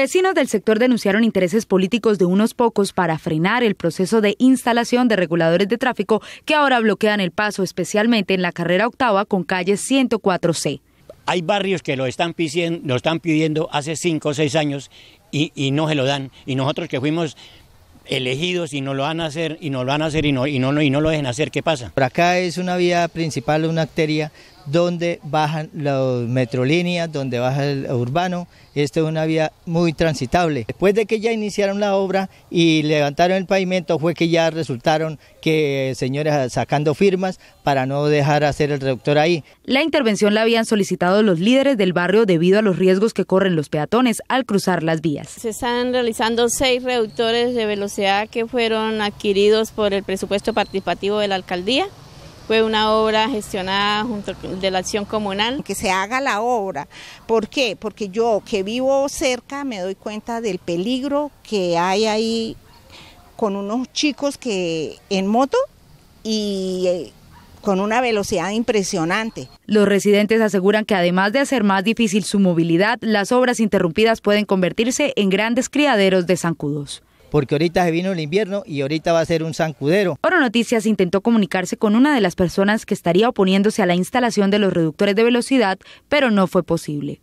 Vecinos del sector denunciaron intereses políticos de unos pocos para frenar el proceso de instalación de reguladores de tráfico que ahora bloquean el paso, especialmente en la carrera octava con calle 104C. Hay barrios que lo están pidiendo, hace cinco o seis años y, no se lo dan. Y nosotros que fuimos elegidos y no lo van a hacer y no lo van a hacer y no y no lo dejen hacer qué pasa por acá es una vía principal una arteria donde bajan las metrolíneas, donde baja el urbano. Esta es una vía muy transitable. Después de que ya iniciaron la obra y levantaron el pavimento, fue que ya resultaron que señores sacando firmas para no dejar hacer el reductor ahí. La intervención la habían solicitado los líderes del barrio debido a los riesgos que corren los peatones al cruzar las vías. Se están realizando seis reductores de velocidad que fueron adquiridos por el presupuesto participativo de la alcaldía. Fue una obra gestionada junto de la acción comunal. Que se haga la obra. ¿Por qué? Porque yo que vivo cerca me doy cuenta del peligro que hay ahí con unos chicos que en moto y eh, con una velocidad impresionante. Los residentes aseguran que además de hacer más difícil su movilidad, las obras interrumpidas pueden convertirse en grandes criaderos de zancudos porque ahorita se vino el invierno y ahorita va a ser un zancudero. Oro Noticias intentó comunicarse con una de las personas que estaría oponiéndose a la instalación de los reductores de velocidad, pero no fue posible.